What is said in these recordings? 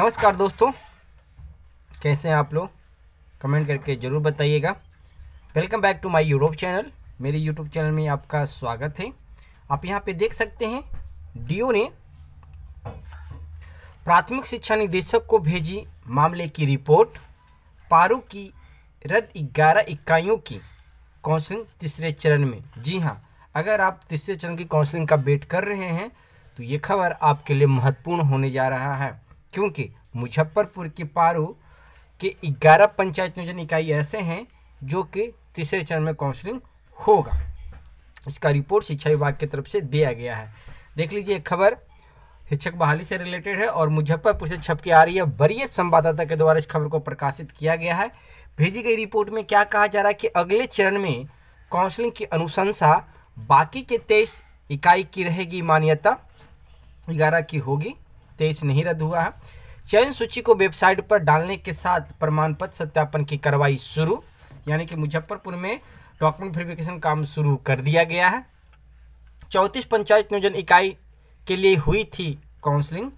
नमस्कार दोस्तों कैसे हैं आप लोग कमेंट करके ज़रूर बताइएगा welcome back to my YouTube channel मेरे यूट्यूब चैनल में आपका स्वागत है आप यहाँ पे देख सकते हैं डीओ ने प्राथमिक शिक्षा निदेशक को भेजी मामले की रिपोर्ट पारू की रद्द ग्यारह इकाइयों की काउंसलिंग तीसरे चरण में जी हाँ अगर आप तीसरे चरण की काउंसलिंग का वेट कर रहे हैं तो ये खबर आपके लिए महत्वपूर्ण होने जा रहा है क्योंकि मुजफ्फरपुर के पारो के 11 पंचायत नियोजन इकाई ऐसे हैं जो कि तीसरे चरण में काउंसलिंग होगा इसका रिपोर्ट शिक्षा विभाग की तरफ से दिया गया है देख लीजिए एक खबर शिक्षक बहाली से रिलेटेड है और मुजफ्फरपुर से छप के आ रही है वरीय संवाददाता के द्वारा इस खबर को प्रकाशित किया गया है भेजी गई रिपोर्ट में क्या कहा जा रहा है कि अगले चरण में काउंसलिंग की अनुशंसा बाकी के तेईस इकाई की रहेगी मान्यता ग्यारह की होगी तेईस नहीं रद्द हुआ है चयन सूची को वेबसाइट पर डालने के साथ प्रमाण पत्र सत्यापन की कार्रवाई शुरू यानी कि मुजफ्फरपुर में डॉक्यूमेंट वेरिफिकेशन काम शुरू कर दिया गया है चौंतीस पंचायत नियोजन इकाई के लिए हुई थी काउंसलिंग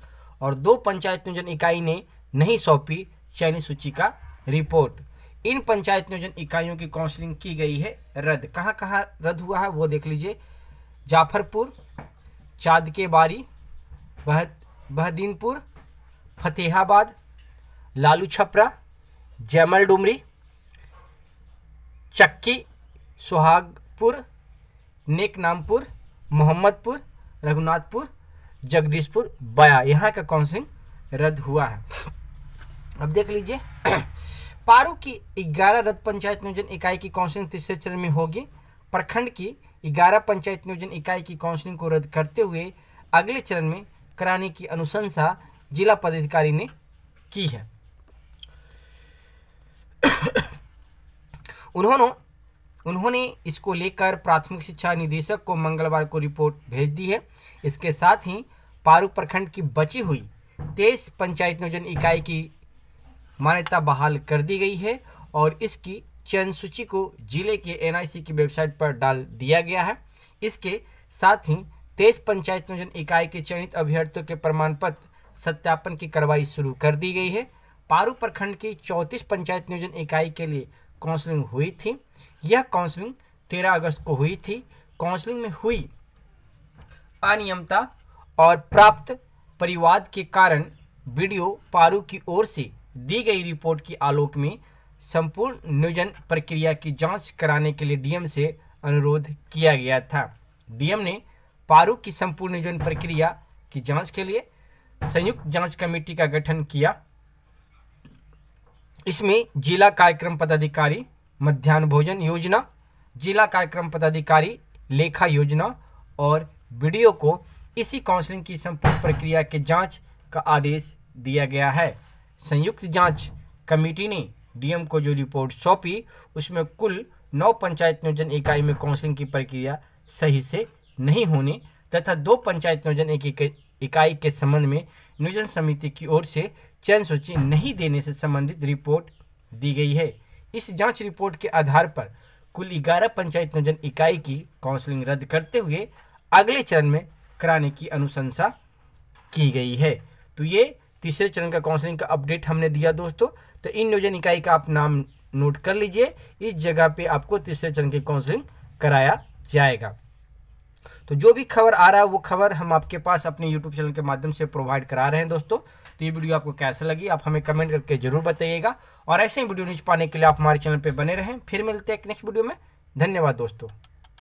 और दो पंचायत नियोजन इकाई ने नहीं सौंपी चयनित सूची का रिपोर्ट इन पंचायत नियोजन इकाइयों की काउंसलिंग की गई है रद्द कहाँ कहाँ रद्द हुआ है वो देख लीजिए जाफरपुर चाद के बारी बहत बहदीनपुर फतेहाबाद लालू छपरा जैमल डुमरी चक्की सुहागपुर नेकनामपुर मोहम्मदपुर रघुनाथपुर जगदीशपुर बया यहाँ का काउंसलिंग रद्द हुआ है अब देख लीजिए पारू की ग्यारह रद्द पंचायत नियोजन इकाई की काउंसलिंग तीसरे चरण में होगी प्रखंड की ग्यारह पंचायत नियोजन इकाई की काउंसलिंग को रद्द करते हुए अगले चरण में कराने की अनुशंसा जिला पदाधिकारी ने की है उन्होंने उन्होंने इसको लेकर प्राथमिक शिक्षा निदेशक को मंगलवार को रिपोर्ट भेज दी है इसके साथ ही पारू प्रखंड की बची हुई तेईस पंचायत नियोजन इकाई की मान्यता बहाल कर दी गई है और इसकी चयन सूची को जिले के एनआईसी की वेबसाइट पर डाल दिया गया है इसके साथ ही तेईस पंचायत नियोजन इकाई के चयनित अभ्यर्थियों के प्रमाण पत्र सत्यापन की कार्रवाई शुरू कर दी गई है पारू प्रखंड की चौंतीस पंचायत नियोजन इकाई के लिए काउंसलिंग हुई थी यह काउंसलिंग तेरह अगस्त को हुई थी काउंसलिंग में हुई अनियमता और प्राप्त परिवाद के कारण वीडियो पारू की ओर से दी गई रिपोर्ट के आलोक में संपूर्ण नियोजन प्रक्रिया की जांच कराने के लिए डीएम से अनुरोध किया गया था डीएम ने पारू की संपूर्ण नियोजन प्रक्रिया की जांच के लिए संयुक्त जांच कमेटी का गठन किया इसमें जिला कार्यक्रम पदाधिकारी मध्यान्ह भोजन योजना जिला कार्यक्रम पदाधिकारी लेखा योजना और वीडियो को इसी काउंसलिंग की संपूर्ण प्रक्रिया के जांच का आदेश दिया गया है संयुक्त जांच कमेटी ने डीएम को जो रिपोर्ट सौंपी उसमें कुल नौ पंचायत नियोजन इकाई में काउंसलिंग की प्रक्रिया सही से नहीं होने तथा दो पंचायत नियोजन एक इकाई के संबंध में नियोजन समिति की ओर से चयन सूची नहीं देने से संबंधित रिपोर्ट दी गई है इस जांच रिपोर्ट के आधार पर कुल ग्यारह पंचायत नियोजन इकाई की काउंसलिंग रद्द करते हुए अगले चरण में कराने की अनुशंसा की गई है तो ये तीसरे चरण का काउंसलिंग का अपडेट हमने दिया दोस्तों तो इन नियोजन इकाई का आप नाम नोट कर लीजिए इस जगह पे आपको तीसरे चरण की काउंसलिंग कराया जाएगा तो जो भी खबर आ रहा है वो खबर हम आपके पास अपने यूट्यूब चैनल के माध्यम से प्रोवाइड करा रहे हैं दोस्तों तो ये वीडियो आपको कैसा लगी आप हमें कमेंट करके जरूर बताइएगा और ऐसे ही वीडियो न्यूज पाने के लिए आप हमारे चैनल पर बने रहें फिर मिलते हैं एक नेक्स्ट वीडियो में धन्यवाद दोस्तों